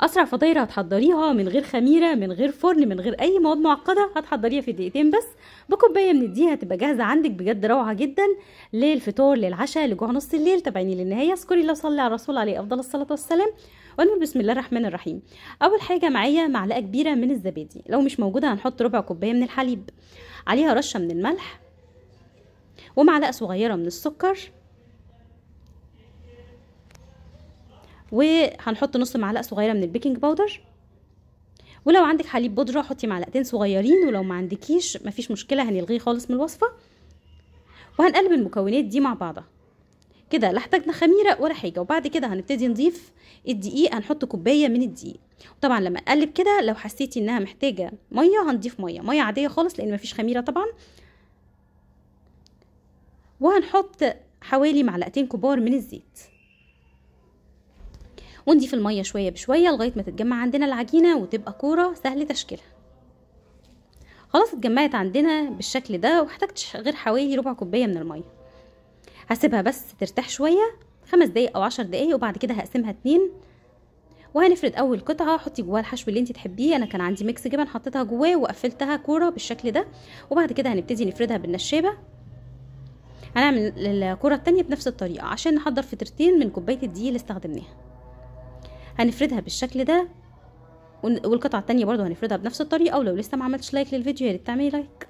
اسرع فطيره هتحضريها من غير خميره من غير فرن من غير اي مواد معقده هتحضريها في دقيقتين بس بكوبايه من الدقيق هتبقى جاهزه عندك بجد روعه جدا للفطار للعشاء لجوع نص الليل تابعيني للنهايه اذكري الله صلي على الرسول عليه افضل الصلاه والسلام ونقول بسم الله الرحمن الرحيم اول حاجه معايا معلقه كبيره من الزبادي لو مش موجوده هنحط ربع كوبايه من الحليب عليها رشه من الملح ومعلقه صغيره من السكر وهنحط نص معلقه صغيره من البيكنج باودر ولو عندك حليب بودره حطي معلقتين صغيرين ولو ما عندكيش مفيش مشكله هنلغيه خالص من الوصفه وهنقلب المكونات دي مع بعضها كده لا احتاجنا خميره ولا حاجه وبعد كده هنبتدي نضيف الدقيق هنحط كوبايه من الدقيق طبعا لما اقلب كده لو حسيتي انها محتاجه ميه هنضيف ميه ميه عاديه خالص لان مفيش خميره طبعا وهنحط حوالي معلقتين كبار من الزيت ونضيف الميه شويه بشويه لغايه ما تتجمع عندنا العجينه وتبقى كوره سهل تشكيلها خلاص اتجمعت عندنا بالشكل ده ومحتاجتش غير حوالي ربع كوبايه من الميه هسيبها بس ترتاح شويه خمس دقايق او عشر دقايق وبعد كده هقسمها اتنين وهنفرد اول قطعه حطي جواها الحشو اللي انت تحبيه انا كان عندي ميكس جبن حطيتها جواه وقفلتها كوره بالشكل ده وبعد كده هنبتدي نفردها بالنشابه هنعمل الكوره التانية بنفس الطريقه عشان نحضر فطرتين من كوبايه الدقيق اللي استخدمناها هنفردها بالشكل ده والقطعه التانية برضو هنفردها بنفس الطريقه ولو لسه ما عملتش لايك للفيديو يا ريت تعملي لايك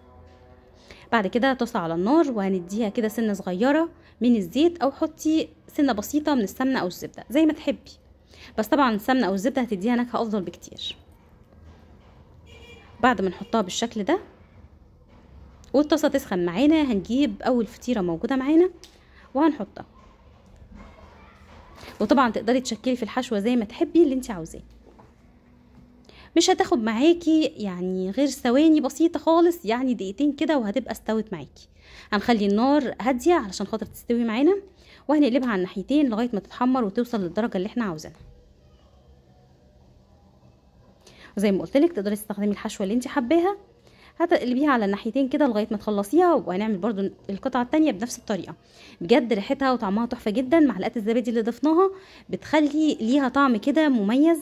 بعد كده طاسه على النار وهنديها كده سنه صغيره من الزيت او حطي سنه بسيطه من السمنه او الزبده زي ما تحبي بس طبعا السمنه او الزبده هتديها نكهه افضل بكتير بعد ما نحطها بالشكل ده والطاسه تسخن معانا هنجيب اول فطيره موجوده معانا وهنحطها وطبعا تقدري تشكلي في الحشوه زي ما تحبي اللي انت عاوزاه مش هتاخد معاكي يعني غير ثواني بسيطه خالص يعني دقيقتين كده وهتبقى استوت معاكي هنخلي النار هاديه علشان خاطر تستوي معانا وهنقلبها على الناحيتين لغايه ما تتحمر وتوصل للدرجه اللي احنا عاوزينها وزي ما قلتلك تقدري تستخدمي الحشوه اللي انت حباها هتقلبيها على الناحيتين كده لغايه ما تخلصيها وهنعمل برضو القطعه الثانيه بنفس الطريقه بجد ريحتها وطعمها تحفه جدا معلقه الزبادي اللي ضفناها بتخلي ليها طعم كده مميز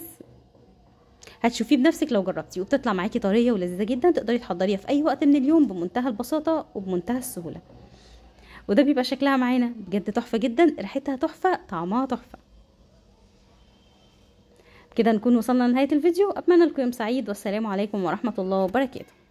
هتشوفيه بنفسك لو جربتي وبتطلع معاكي طريه ولذيذه جدا تقدري تحضريها في اي وقت من اليوم بمنتهى البساطه وبمنتهى السهوله وده بيبقى شكلها معانا بجد تحفه جدا ريحتها تحفه طعمها تحفه كده نكون وصلنا لنهايه الفيديو اتمنى لكم يوم سعيد والسلام عليكم ورحمه الله وبركاته